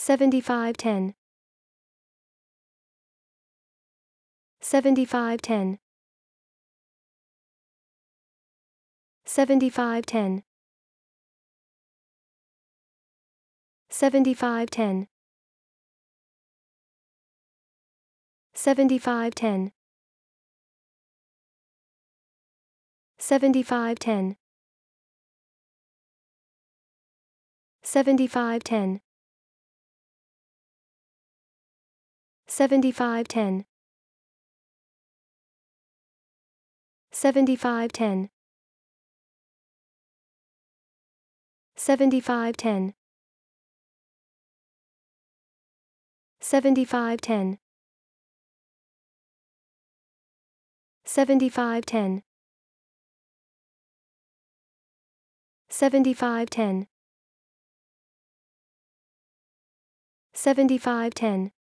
7510 7510 7510 7510 7510 7510 7510 7510 7510 7510 7510 7510 7510 7510